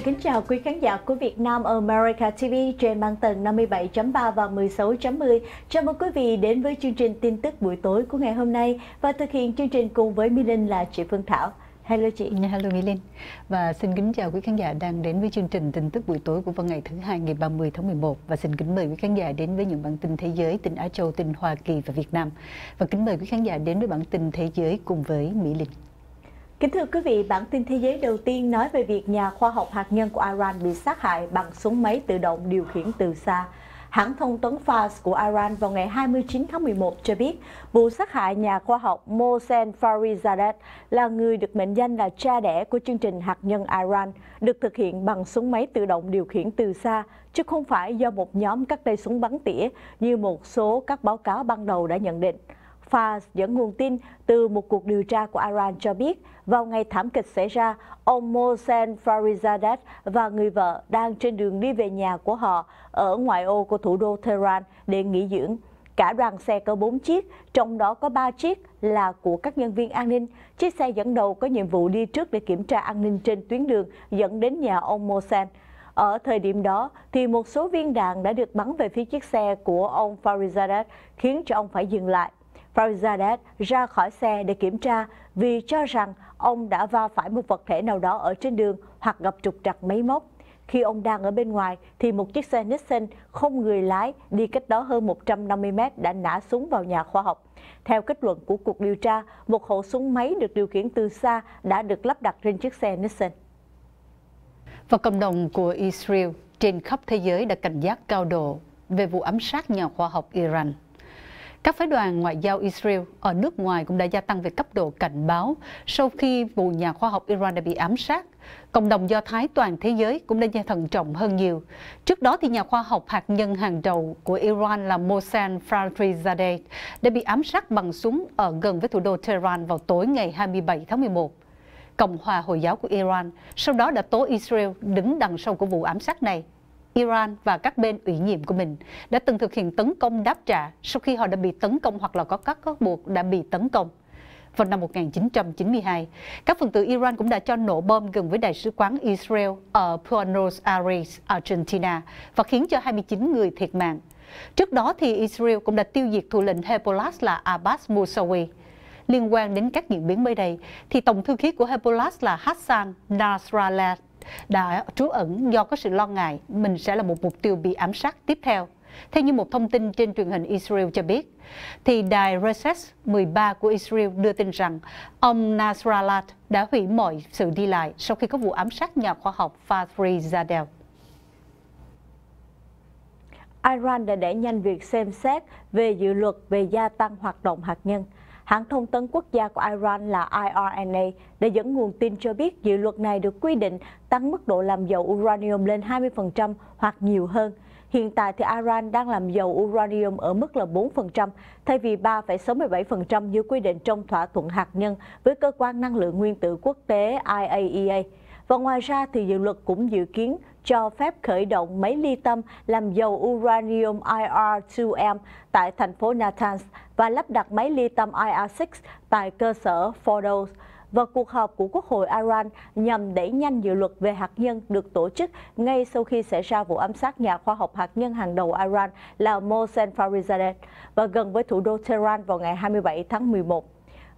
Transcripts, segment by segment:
Xin kính chào quý khán giả của Việt Nam America TV trên mang tầng 57.3 và 16.10. Chào mừng quý vị đến với chương trình tin tức buổi tối của ngày hôm nay và thực hiện chương trình cùng với Mỹ Linh là chị Phương Thảo. Hello chị. Dạ, hello Mỹ Linh. Và xin kính chào quý khán giả đang đến với chương trình tin tức buổi tối của vào ngày thứ hai ngày 30 tháng 11 và xin kính mời quý khán giả đến với những bản tin thế giới, tin Á Châu, tin Hoa Kỳ và Việt Nam. Và kính mời quý khán giả đến với bản tin thế giới cùng với Mỹ Linh. Kính thưa quý vị, bản tin thế giới đầu tiên nói về việc nhà khoa học hạt nhân của Iran bị sát hại bằng súng máy tự động điều khiển từ xa. Hãng thông tấn Fars của Iran vào ngày 29 tháng 11 cho biết vụ sát hại nhà khoa học Mohsen Farizadeh là người được mệnh danh là cha đẻ của chương trình hạt nhân Iran, được thực hiện bằng súng máy tự động điều khiển từ xa, chứ không phải do một nhóm các tay súng bắn tỉa như một số các báo cáo ban đầu đã nhận định. Fars dẫn nguồn tin từ một cuộc điều tra của Iran cho biết, vào ngày thảm kịch xảy ra, ông Mohsen Farizadeh và người vợ đang trên đường đi về nhà của họ ở ngoại ô của thủ đô Tehran để nghỉ dưỡng. Cả đoàn xe có 4 chiếc, trong đó có 3 chiếc là của các nhân viên an ninh. Chiếc xe dẫn đầu có nhiệm vụ đi trước để kiểm tra an ninh trên tuyến đường dẫn đến nhà ông Mohsen. Ở thời điểm đó, thì một số viên đạn đã được bắn về phía chiếc xe của ông Farizadeh, khiến cho ông phải dừng lại. Parizades ra khỏi xe để kiểm tra vì cho rằng ông đã va phải một vật thể nào đó ở trên đường hoặc gặp trục trặc máy móc. Khi ông đang ở bên ngoài thì một chiếc xe Nissan không người lái đi cách đó hơn 150 mét đã nã súng vào nhà khoa học. Theo kết luận của cuộc điều tra, một khẩu súng máy được điều khiển từ xa đã được lắp đặt trên chiếc xe Nissan. Và cộng đồng của Israel trên khắp thế giới đã cảnh giác cao độ về vụ ám sát nhà khoa học Iran. Các phái đoàn ngoại giao Israel ở nước ngoài cũng đã gia tăng về cấp độ cảnh báo sau khi vụ nhà khoa học Iran đã bị ám sát. Cộng đồng Do Thái toàn thế giới cũng đã gia thận trọng hơn nhiều. Trước đó, thì nhà khoa học hạt nhân hàng đầu của Iran là Mohsen Fakhrizadeh đã bị ám sát bằng súng ở gần với thủ đô Tehran vào tối ngày 27 tháng 11. Cộng hòa Hồi giáo của Iran sau đó đã tố Israel đứng đằng sau của vụ ám sát này Iran và các bên ủy nhiệm của mình đã từng thực hiện tấn công đáp trả sau khi họ đã bị tấn công hoặc là có các cáo buộc đã bị tấn công. Vào năm 1992, các phần tử Iran cũng đã cho nổ bom gần với đại sứ quán Israel ở Buenos Aires, Argentina và khiến cho 29 người thiệt mạng. Trước đó thì Israel cũng đã tiêu diệt thủ lĩnh Hezbollah là Abbas Mousavi. Liên quan đến các diễn biến mới đây, thì tổng thư ký của Hezbollah là Hassan Nasrallah đã trú ẩn do có sự lo ngại mình sẽ là một mục tiêu bị ám sát tiếp theo. Theo như một thông tin trên truyền hình Israel cho biết, thì đài Reses 13 của Israel đưa tin rằng ông Nasrallah đã hủy mọi sự đi lại sau khi có vụ ám sát nhà khoa học Fathri Zadel. Iran đã đẩy nhanh việc xem xét về dự luật về gia tăng hoạt động hạt nhân – Hãng thông tấn quốc gia của Iran là IRNA đã dẫn nguồn tin cho biết dự luật này được quy định tăng mức độ làm dầu uranium lên 20% hoặc nhiều hơn. Hiện tại thì Iran đang làm dầu uranium ở mức là 4% thay vì 3,67% như quy định trong thỏa thuận hạt nhân với cơ quan năng lượng nguyên tử quốc tế IAEA. E Và ngoài ra thì dự luật cũng dự kiến cho phép khởi động máy ly tâm làm dầu uranium IR2M tại thành phố Natanz và lắp đặt máy ly tâm IR6 tại cơ sở Fordow. Và cuộc họp của Quốc hội Iran nhằm đẩy nhanh dự luật về hạt nhân được tổ chức ngay sau khi xảy ra vụ ám sát nhà khoa học hạt nhân hàng đầu Iran là Mohsen Farizadeh và gần với thủ đô Tehran vào ngày 27 tháng 11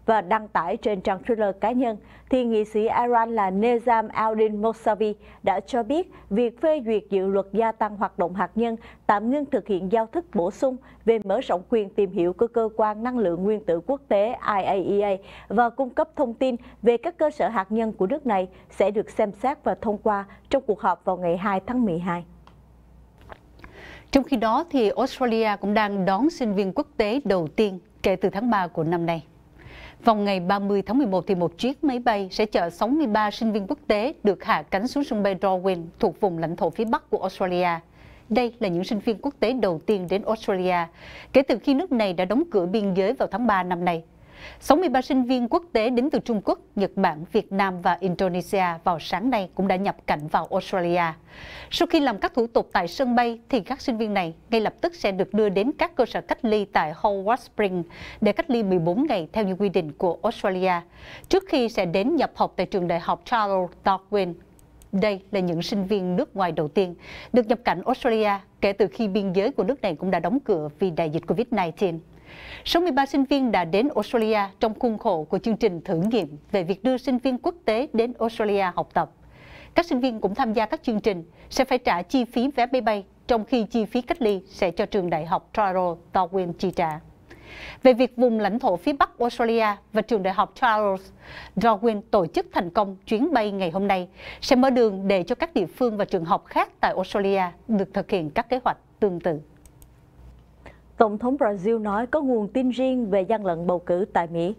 và đăng tải trên trang Twitter cá nhân, thì nghị sĩ Iran là Nezam al-Din đã cho biết việc phê duyệt dự luật gia tăng hoạt động hạt nhân tạm ngưng thực hiện giao thức bổ sung về mở rộng quyền tìm hiểu của cơ quan năng lượng nguyên tử quốc tế IAEA e và cung cấp thông tin về các cơ sở hạt nhân của nước này sẽ được xem xét và thông qua trong cuộc họp vào ngày 2 tháng 12. Trong khi đó, thì Australia cũng đang đón sinh viên quốc tế đầu tiên kể từ tháng 3 của năm nay. Vào ngày 30 tháng 11, thì một chiếc máy bay sẽ chở 63 sinh viên quốc tế được hạ cánh xuống sân bay Darwin thuộc vùng lãnh thổ phía bắc của Australia. Đây là những sinh viên quốc tế đầu tiên đến Australia kể từ khi nước này đã đóng cửa biên giới vào tháng 3 năm nay. 63 sinh viên quốc tế đến từ Trung Quốc, Nhật Bản, Việt Nam và Indonesia vào sáng nay cũng đã nhập cảnh vào Australia. Sau khi làm các thủ tục tại sân bay thì các sinh viên này ngay lập tức sẽ được đưa đến các cơ sở cách ly tại Howard Spring để cách ly 14 ngày theo như quy định của Australia, trước khi sẽ đến nhập học tại trường đại học Charles Darwin đây là những sinh viên nước ngoài đầu tiên được nhập cảnh Australia kể từ khi biên giới của nước này cũng đã đóng cửa vì đại dịch Covid-19. 63 sinh viên đã đến Australia trong khuôn khổ của chương trình thử nghiệm về việc đưa sinh viên quốc tế đến Australia học tập. Các sinh viên cũng tham gia các chương trình sẽ phải trả chi phí vé máy bay, trong khi chi phí cách ly sẽ cho trường đại học Toronto Darwin chi trả. Về việc vùng lãnh thổ phía Bắc Australia và trường đại học Charles Darwin tổ chức thành công chuyến bay ngày hôm nay sẽ mở đường để cho các địa phương và trường học khác tại Australia được thực hiện các kế hoạch tương tự. Tổng thống Brazil nói có nguồn tin riêng về gian lận bầu cử tại Mỹ.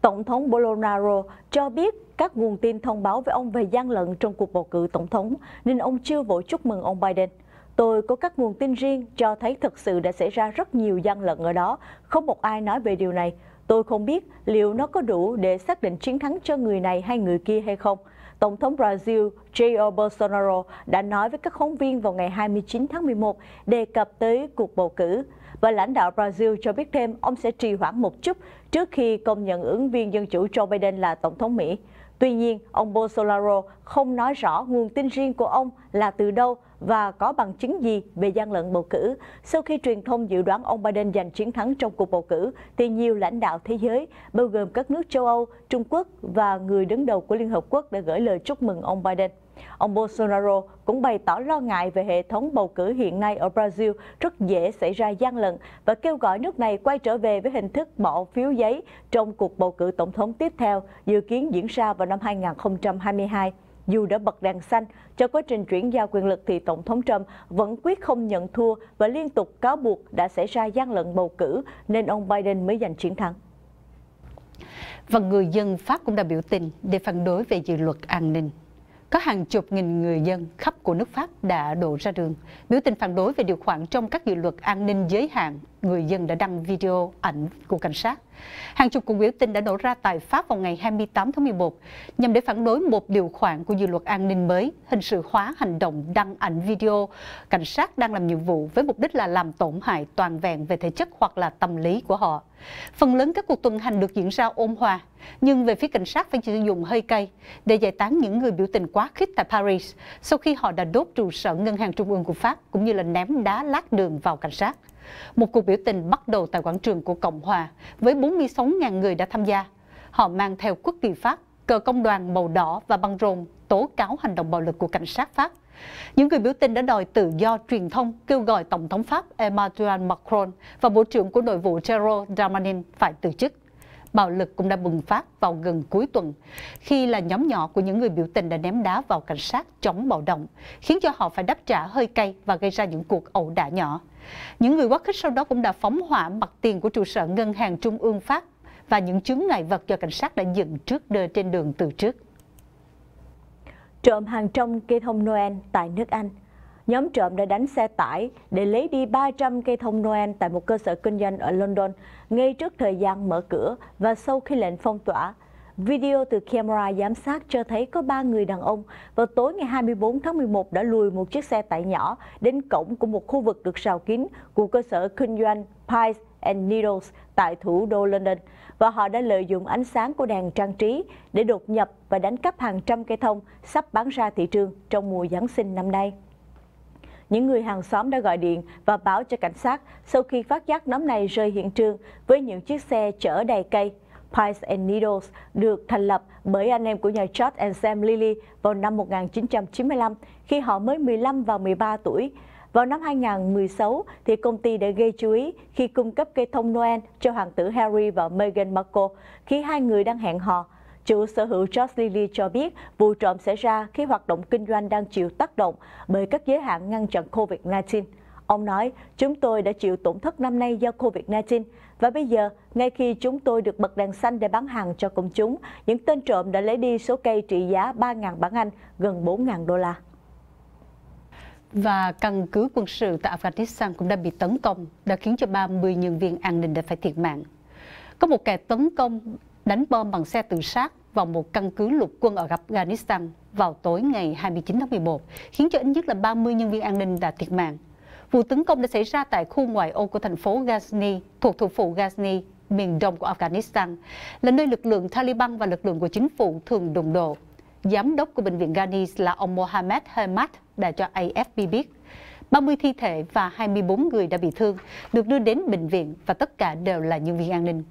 Tổng thống Bolsonaro cho biết các nguồn tin thông báo với ông về gian lận trong cuộc bầu cử tổng thống, nên ông chưa vội chúc mừng ông Biden. Tôi có các nguồn tin riêng cho thấy thực sự đã xảy ra rất nhiều gian lận ở đó, không một ai nói về điều này. Tôi không biết liệu nó có đủ để xác định chiến thắng cho người này hay người kia hay không. Tổng thống Brazil Jair Bolsonaro đã nói với các phóng viên vào ngày 29 tháng 11 đề cập tới cuộc bầu cử và lãnh đạo Brazil cho biết thêm ông sẽ trì hoãn một chút trước khi công nhận ứng viên dân chủ Joe Biden là Tổng thống Mỹ. Tuy nhiên, ông Bolsonaro không nói rõ nguồn tin riêng của ông là từ đâu và có bằng chứng gì về gian lận bầu cử. Sau khi truyền thông dự đoán ông Biden giành chiến thắng trong cuộc bầu cử, thì nhiều lãnh đạo thế giới, bao gồm các nước châu Âu, Trung Quốc và người đứng đầu của Liên Hợp Quốc đã gửi lời chúc mừng ông Biden. Ông Bolsonaro cũng bày tỏ lo ngại về hệ thống bầu cử hiện nay ở Brazil rất dễ xảy ra gian lận và kêu gọi nước này quay trở về với hình thức bỏ phiếu giấy trong cuộc bầu cử tổng thống tiếp theo dự kiến diễn ra vào năm 2022 dù đã bật đèn xanh cho quá trình chuyển giao quyền lực thì Tổng thống Trump vẫn quyết không nhận thua và liên tục cáo buộc đã xảy ra gian lận bầu cử nên ông Biden mới giành chiến thắng. Và người dân Pháp cũng đã biểu tình để phản đối về dự luật an ninh. Có hàng chục nghìn người dân khắp của nước Pháp đã đổ ra đường, biểu tình phản đối về điều khoản trong các dự luật an ninh giới hạn người dân đã đăng video ảnh của cảnh sát. Hàng chục cuộc biểu tình đã nổ ra tại Pháp vào ngày 28 tháng 11 nhằm để phản đối một điều khoản của dự luật an ninh mới hình sự hóa hành động đăng ảnh video cảnh sát đang làm nhiệm vụ với mục đích là làm tổn hại toàn vẹn về thể chất hoặc là tâm lý của họ. Phần lớn các cuộc tuần hành được diễn ra ôn hòa, nhưng về phía cảnh sát phải sử dụng hơi cay để giải tán những người biểu tình quá khích tại Paris sau khi họ đã đốt trụ sở ngân hàng trung ương của Pháp cũng như là ném đá lát đường vào cảnh sát. Một cuộc biểu tình bắt đầu tại quảng trường của Cộng Hòa với 46.000 người đã tham gia. Họ mang theo quốc kỳ Pháp, cờ công đoàn màu đỏ và băng rôn tố cáo hành động bạo lực của cảnh sát Pháp. Những người biểu tình đã đòi tự do truyền thông kêu gọi Tổng thống Pháp Emmanuel Macron và Bộ trưởng của Nội vụ Gerald Darmanin phải từ chức bạo lực cũng đã bùng phát vào gần cuối tuần, khi là nhóm nhỏ của những người biểu tình đã ném đá vào cảnh sát chống bạo động, khiến cho họ phải đáp trả hơi cay và gây ra những cuộc ẩu đả nhỏ. Những người quá khích sau đó cũng đã phóng hỏa mặt tiền của trụ sở Ngân hàng Trung ương Pháp và những chướng ngại vật do cảnh sát đã dựng trước đơ trên đường từ trước. Trộm hàng trong cây thông Noel tại nước Anh – nhóm trộm đã đánh xe tải để lấy đi 300 cây thông Noel tại một cơ sở kinh doanh ở London ngay trước thời gian mở cửa và sau khi lệnh phong tỏa. Video từ camera giám sát cho thấy có 3 người đàn ông vào tối ngày 24 tháng 11 đã lùi một chiếc xe tải nhỏ đến cổng của một khu vực được rào kín của cơ sở kinh doanh Pies and Needles tại thủ đô London và họ đã lợi dụng ánh sáng của đèn trang trí để đột nhập và đánh cắp hàng trăm cây thông sắp bán ra thị trường trong mùa Giáng sinh năm nay. Những người hàng xóm đã gọi điện và báo cho cảnh sát sau khi phát giác nhóm này rơi hiện trường với những chiếc xe chở đầy cây. Pies and Needles được thành lập bởi anh em của nhà George and Sam Lilly vào năm 1995 khi họ mới 15 và 13 tuổi. Vào năm 2016, thì công ty đã gây chú ý khi cung cấp cây thông Noel cho hoàng tử Harry và Meghan Markle khi hai người đang hẹn hò Chủ sở hữu Josh Lilly cho biết vụ trộm xảy ra khi hoạt động kinh doanh đang chịu tác động bởi các giới hạn ngăn chặn COVID-19. Ông nói, chúng tôi đã chịu tổn thất năm nay do COVID-19 và bây giờ, ngay khi chúng tôi được bật đèn xanh để bán hàng cho công chúng, những tên trộm đã lấy đi số cây trị giá 3.000 bảng Anh, gần 4.000 đô la. Và căn cứ quân sự tại Afghanistan cũng đã bị tấn công, đã khiến cho 30 nhân viên an ninh đã phải thiệt mạng. Có một kẻ tấn công đánh bom bằng xe tự sát vào một căn cứ lục quân ở Afghanistan vào tối ngày 29 tháng 11, khiến cho ít nhất là 30 nhân viên an ninh đã thiệt mạng. Vụ tấn công đã xảy ra tại khu ngoại ô của thành phố Ghazni, thuộc thủ phủ Ghazni, miền đông của Afghanistan, là nơi lực lượng Taliban và lực lượng của chính phủ thường đụng độ. Giám đốc của Bệnh viện Ghani là ông Mohammed Hamad đã cho AFP biết. 30 thi thể và 24 người đã bị thương được đưa đến bệnh viện và tất cả đều là nhân viên an ninh.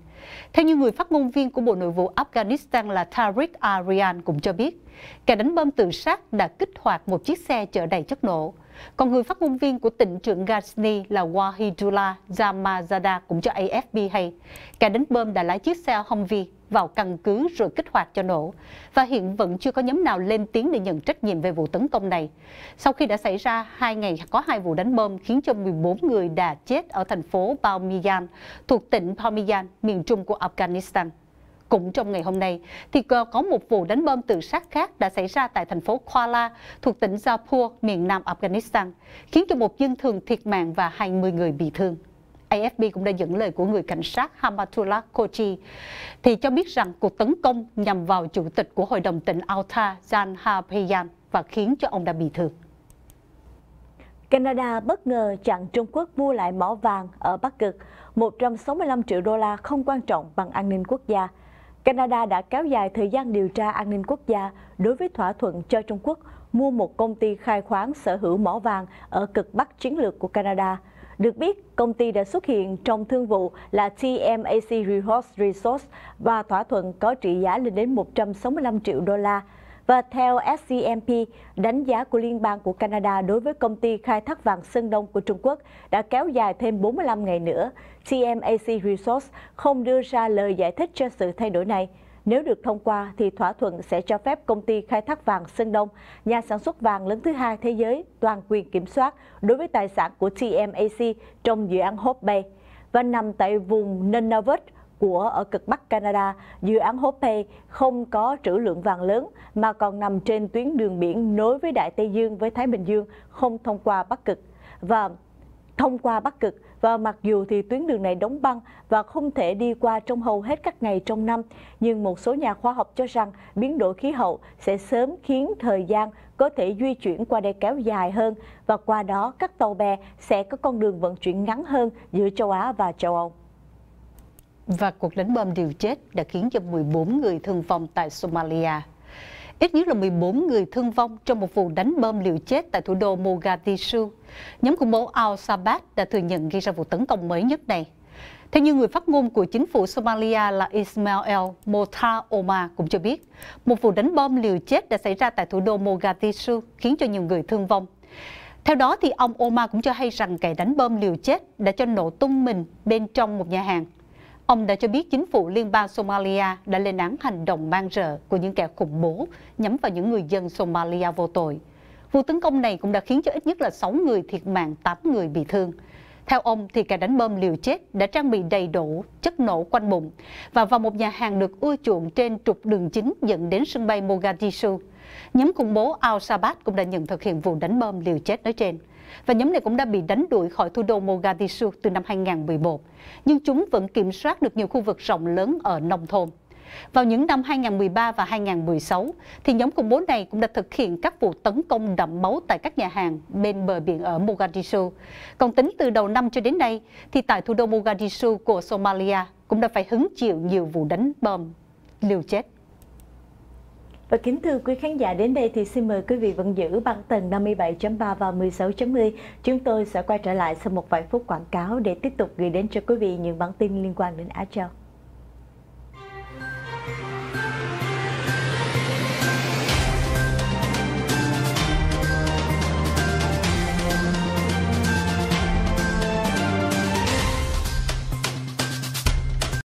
Theo như người phát ngôn viên của Bộ Nội vụ Afghanistan là Tariq Aryan cũng cho biết, kẻ đánh bom tự sát đã kích hoạt một chiếc xe chở đầy chất nổ. Còn người phát ngôn viên của tỉnh trưởng Ghazni là Wahidullah Jamazada cũng cho AFP hay, kẻ đánh bom đã lái chiếc xe Humvee vào căn cứ rồi kích hoạt cho nổ, và hiện vẫn chưa có nhóm nào lên tiếng để nhận trách nhiệm về vụ tấn công này. Sau khi đã xảy ra hai ngày có hai vụ đánh bom khiến cho 14 người đã chết ở thành phố Bamiyan, thuộc tỉnh Bamiyan, miền trung của Afghanistan. Cũng trong ngày hôm nay, thì có một vụ đánh bom tự sát khác đã xảy ra tại thành phố Kuala thuộc tỉnh Jaipur, miền nam Afghanistan, khiến cho một dân thường thiệt mạng và 20 người bị thương. AFP cũng đã dẫn lời của người cảnh sát Hamatullah Kochi thì cho biết rằng cuộc tấn công nhằm vào chủ tịch của hội đồng tỉnh Alta Jan Hapeyan và khiến cho ông đã bị thương. Canada bất ngờ chặn Trung Quốc mua lại mỏ vàng ở Bắc Cực, 165 triệu đô la không quan trọng bằng an ninh quốc gia. Canada đã kéo dài thời gian điều tra an ninh quốc gia đối với thỏa thuận cho Trung Quốc mua một công ty khai khoáng sở hữu mỏ vàng ở cực bắc chiến lược của Canada. Được biết, công ty đã xuất hiện trong thương vụ là TMAC Resource Resource và thỏa thuận có trị giá lên đến 165 triệu đô la và theo SCMP, đánh giá của Liên bang của Canada đối với công ty khai thác vàng Sơn Đông của Trung Quốc đã kéo dài thêm 45 ngày nữa. CMAC Resource không đưa ra lời giải thích cho sự thay đổi này. Nếu được thông qua thì thỏa thuận sẽ cho phép công ty khai thác vàng Sơn Đông, nhà sản xuất vàng lớn thứ hai thế giới, toàn quyền kiểm soát đối với tài sản của TMAC trong dự án Hope Bay và nằm tại vùng Nunavut của ở cực Bắc Canada, dự án Hope không có trữ lượng vàng lớn mà còn nằm trên tuyến đường biển nối với Đại Tây Dương với Thái Bình Dương, không thông qua Bắc Cực. Và thông qua Bắc Cực và mặc dù thì tuyến đường này đóng băng và không thể đi qua trong hầu hết các ngày trong năm, nhưng một số nhà khoa học cho rằng biến đổi khí hậu sẽ sớm khiến thời gian có thể di chuyển qua đây kéo dài hơn và qua đó các tàu bè sẽ có con đường vận chuyển ngắn hơn giữa châu Á và châu Âu. Và cuộc đánh bom liều chết đã khiến cho 14 người thương vong tại Somalia. Ít nhất là 14 người thương vong trong một vụ đánh bom liều chết tại thủ đô Mogadishu. Nhóm khủng bố Al-Shabaab đã thừa nhận gây ra vụ tấn công mới nhất này. Theo như người phát ngôn của chính phủ Somalia là Ismail El Mota Omar cũng cho biết, một vụ đánh bom liều chết đã xảy ra tại thủ đô Mogadishu khiến cho nhiều người thương vong. Theo đó thì ông Omar cũng cho hay rằng kẻ đánh bom liều chết đã cho nổ tung mình bên trong một nhà hàng Ông đã cho biết chính phủ liên bang Somalia đã lên án hành động mang rợ của những kẻ khủng bố nhắm vào những người dân Somalia vô tội. Vụ tấn công này cũng đã khiến cho ít nhất là 6 người thiệt mạng, 8 người bị thương. Theo ông thì kẻ đánh bom liều chết đã trang bị đầy đủ chất nổ quanh bụng và vào một nhà hàng được ưa chuộng trên trục đường chính dẫn đến sân bay Mogadishu. Nhóm khủng bố Al-Shabaab cũng đã nhận thực hiện vụ đánh bom liều chết nói trên và nhóm này cũng đã bị đánh đuổi khỏi thủ đô Mogadishu từ năm 2011, nhưng chúng vẫn kiểm soát được nhiều khu vực rộng lớn ở nông thôn. Vào những năm 2013 và 2016, thì nhóm khủng bố này cũng đã thực hiện các vụ tấn công đậm máu tại các nhà hàng bên bờ biển ở Mogadishu. Còn tính từ đầu năm cho đến nay, thì tại thủ đô Mogadishu của Somalia cũng đã phải hứng chịu nhiều vụ đánh bom liều chết. Và kính thưa quý khán giả, đến đây thì xin mời quý vị vẫn giữ bản tầng 57.3 và 16.10. Chúng tôi sẽ quay trở lại sau một vài phút quảng cáo để tiếp tục gửi đến cho quý vị những bản tin liên quan đến Á Châu.